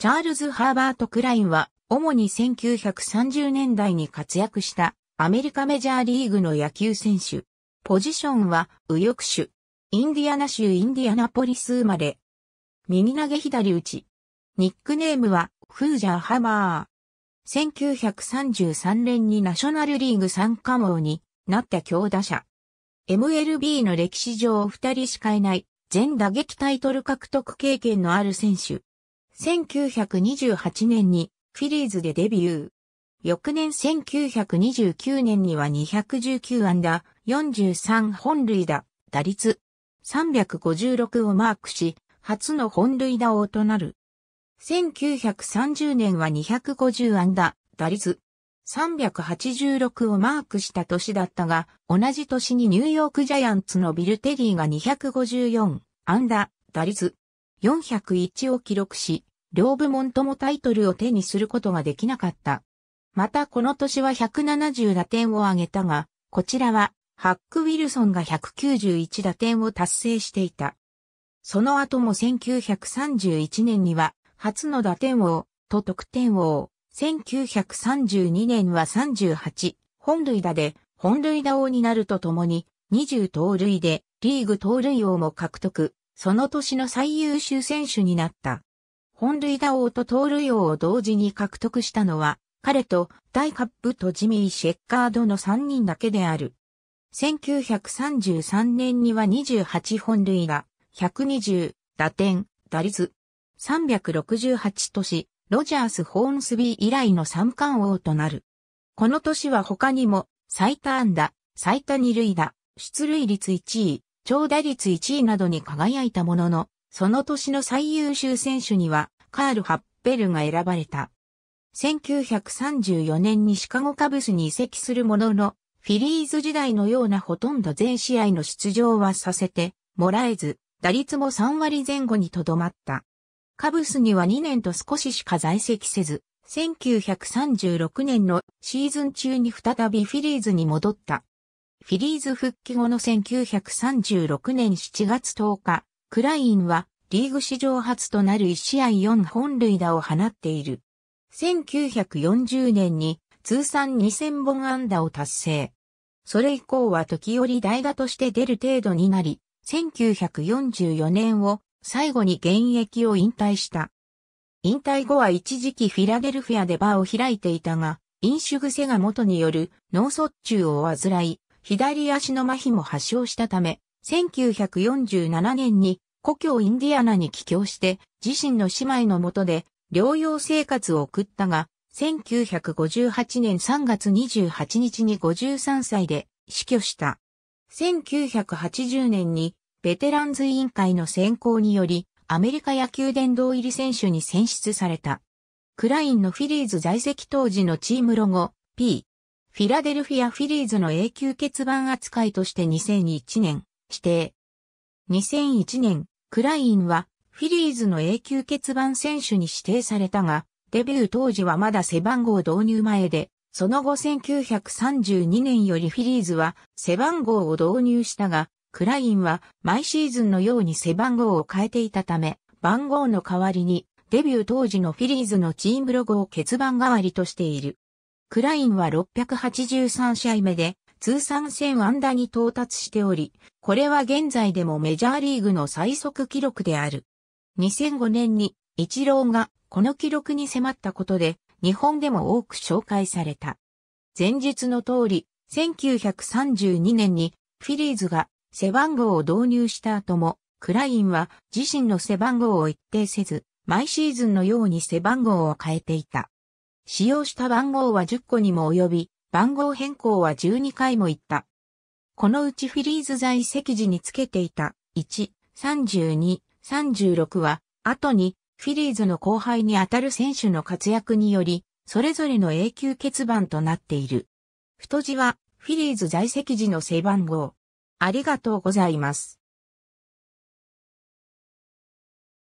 チャールズ・ハーバート・クラインは、主に1930年代に活躍したアメリカメジャーリーグの野球選手。ポジションは右翼手。インディアナ州インディアナポリス生まれ。右投げ左打ち。ニックネームはフージャーハマー。1933年にナショナルリーグ参加網になった強打者。MLB の歴史上2人しかいない全打撃タイトル獲得経験のある選手。1928年にフィリーズでデビュー。翌年1929年には219安打、43本塁打、打率356をマークし、初の本塁打王となる。1930年は250安打、打率386をマークした年だったが、同じ年にニューヨークジャイアンツのビルテリーが254安打、打率401を記録し、両部門ともタイトルを手にすることができなかった。またこの年は170打点を挙げたが、こちらはハック・ウィルソンが191打点を達成していた。その後も1931年には初の打点王と得点王、1932年は38本塁打で本塁打王になるとともに20盗塁でリーグ盗塁王も獲得、その年の最優秀選手になった。本塁打王と盗塁王を同時に獲得したのは、彼と大カップとジミー・シェッカードの3人だけである。1933年には28本塁打、120、打点、打率、368とし、ロジャース・ホーンスビー以来の三冠王となる。この年は他にも、最多安打、最多二塁打、出塁率1位、長打率1位などに輝いたものの、その年の最優秀選手には、カール・ハッペルが選ばれた。1934年にシカゴカブスに移籍するものの、フィリーズ時代のようなほとんど全試合の出場はさせてもらえず、打率も3割前後にとどまった。カブスには2年と少ししか在籍せず、1936年のシーズン中に再びフィリーズに戻った。フィリーズ復帰後の1936年7月10日、クラインはリーグ史上初となる1試合4本塁打を放っている。1940年に通算2000本安打を達成。それ以降は時折代打として出る程度になり、1944年を最後に現役を引退した。引退後は一時期フィラデルフィアでバーを開いていたが、飲酒癖が元による脳卒中を患い、左足の麻痺も発症したため、1947年に故郷インディアナに帰郷して、自身の姉妹のもとで療養生活を送ったが、1958年3月28日に53歳で死去した。1980年にベテランズ委員会の選考により、アメリカ野球殿堂入り選手に選出された。クラインのフィリーズ在籍当時のチームロゴ、P。フィラデルフィアフィリーズの永久欠番扱いとして2001年、指定。2001年、クラインはフィリーズの永久欠番選手に指定されたが、デビュー当時はまだ背番号導入前で、その後1932年よりフィリーズは背番号を導入したが、クラインは毎シーズンのように背番号を変えていたため、番号の代わりにデビュー当時のフィリーズのチームロゴを欠番代わりとしている。クラインは683試合目で通算1000安打に到達しており、これは現在でもメジャーリーグの最速記録である。2005年にイチローがこの記録に迫ったことで、日本でも多く紹介された。前述の通り、1932年にフィリーズが背番号を導入した後も、クラインは自身の背番号を一定せず、毎シーズンのように背番号を変えていた。使用した番号は10個にも及び、番号変更は12回も行った。このうちフィリーズ在籍時につけていた1、32、36は、後にフィリーズの後輩にあたる選手の活躍により、それぞれの永久欠番となっている。太字は、フィリーズ在籍時の背番号。ありがとうございます。